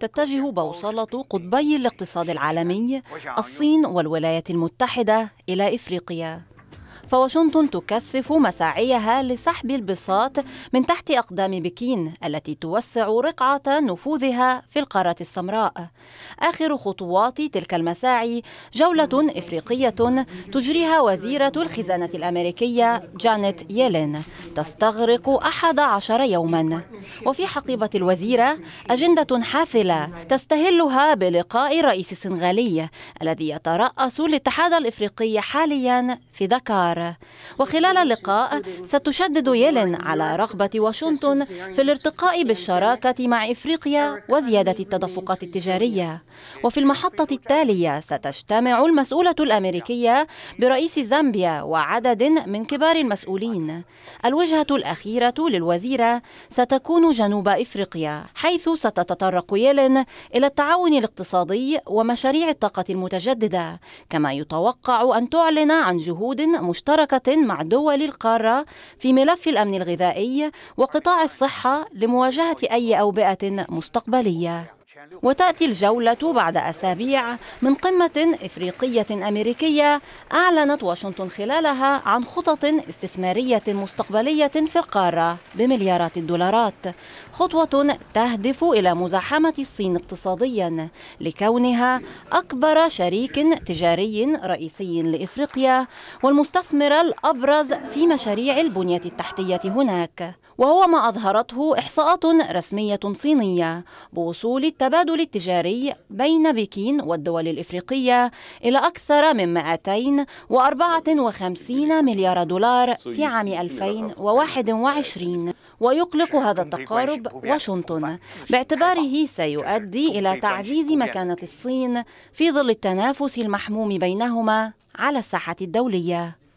تتجه بوصلة قطبي الاقتصاد العالمي الصين والولايات المتحدة إلى إفريقيا فواشنطن تكثف مساعيها لسحب البساط من تحت أقدام بكين التي توسع رقعة نفوذها في القارة السمراء آخر خطوات تلك المساعي جولة إفريقية تجريها وزيرة الخزانة الأمريكية جانيت يلين تستغرق أحد عشر يوما وفي حقيبة الوزيرة أجندة حافلة تستهلها بلقاء الرئيس السنغالي الذي يترأس الاتحاد الإفريقي حاليا في دكار الدولار وخلال اللقاء ستشدد يلين على رغبة واشنطن في الارتقاء بالشراكة مع إفريقيا وزيادة التدفقات التجارية وفي المحطة التالية ستجتمع المسؤولة الأمريكية برئيس زامبيا وعدد من كبار المسؤولين الوجهة الأخيرة للوزيرة ستكون جنوب إفريقيا حيث ستتطرق يلين إلى التعاون الاقتصادي ومشاريع الطاقة المتجددة كما يتوقع أن تعلن عن جهود مشتركة مشتركة مع دول القارة في ملف الأمن الغذائي وقطاع الصحة لمواجهة أي أوبئة مستقبلية وتأتي الجولة بعد أسابيع من قمة إفريقية أمريكية أعلنت واشنطن خلالها عن خطط استثمارية مستقبلية في القارة بمليارات الدولارات خطوة تهدف إلى مزاحمة الصين اقتصاديا لكونها أكبر شريك تجاري رئيسي لإفريقيا والمستثمر الأبرز في مشاريع البنية التحتية هناك وهو ما أظهرته إحصاءات رسمية صينية بوصول التبادل التجاري بين بكين والدول الإفريقية إلى أكثر من 254 مليار دولار في عام 2021 ويقلق هذا التقارب واشنطن باعتباره سيؤدي إلى تعزيز مكانة الصين في ظل التنافس المحموم بينهما على الساحة الدولية